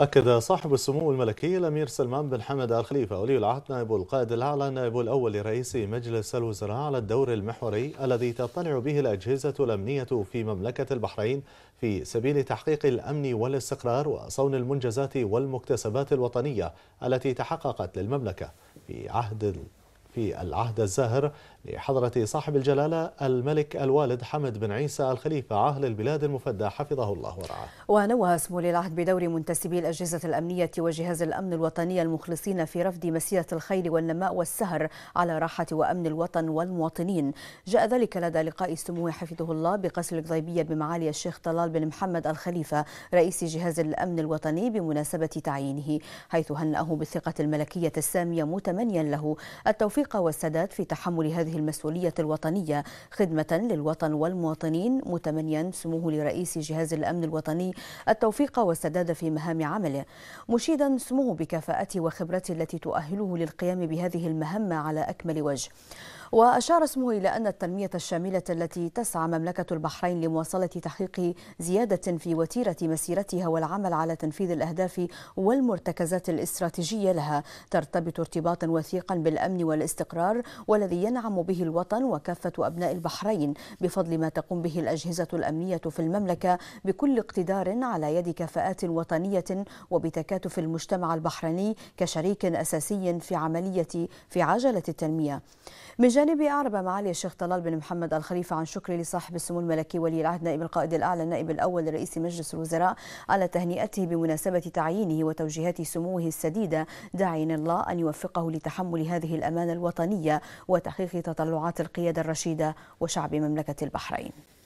أكد صاحب السمو الملكي الأمير سلمان بن حمد آل خليفة ولي العهد نائب القائد الأعلى النائب الأول لرئيس مجلس الوزراء على الدور المحوري الذي تطلع به الأجهزة الأمنية في مملكة البحرين في سبيل تحقيق الأمن والاستقرار وصون المنجزات والمكتسبات الوطنية التي تحققت للمملكة في عهد في العهد الزاهر لحضرة صاحب الجلالة الملك الوالد حمد بن عيسى الخليفة عاهل البلاد المفدى حفظه الله ورعاه ونوه اسم للعهد بدور منتسبي الأجهزة الأمنية وجهاز الأمن الوطني المخلصين في رفض مسيرة الخيل والنماء والسهر على راحة وأمن الوطن والمواطنين جاء ذلك لدى لقاء سموه حفظه الله بقصر القضيبية بمعالي الشيخ طلال بن محمد الخليفة رئيس جهاز الأمن الوطني بمناسبة تعيينه حيث هنأه بالثقة الملكية السامية متمنيا له التوفيق التوفيق والسداد في تحمل هذه المسؤولية الوطنية خدمة للوطن والمواطنين متمنيا سموه لرئيس جهاز الأمن الوطني التوفيق والسداد في مهام عمله مشيدا سموه بكفاءته وخبرته التي تؤهله للقيام بهذه المهمة على أكمل وجه وأشار اسمه إلى أن التنمية الشاملة التي تسعى مملكة البحرين لمواصلة تحقيق زيادة في وتيرة مسيرتها والعمل على تنفيذ الأهداف والمرتكزات الاستراتيجية لها ترتبط ارتباطا وثيقا بالأمن والاستقرار والذي ينعم به الوطن وكافة أبناء البحرين بفضل ما تقوم به الأجهزة الأمنية في المملكة بكل اقتدار على يد كفاءات وطنية وبتكاتف المجتمع البحريني كشريك أساسي في عملية في عجلة التنمية. من جانبي أعرب معالي الشيخ طلال بن محمد الخليفة عن شكر لصاحب السمو الملكي ولي العهد نائب القائد الأعلى النائب الأول لرئيس مجلس الوزراء على تهنئته بمناسبة تعيينه وتوجيهات سموه السديدة داعيا الله أن يوفقه لتحمل هذه الأمانة الوطنية وتحقيق تطلعات القيادة الرشيدة وشعب مملكة البحرين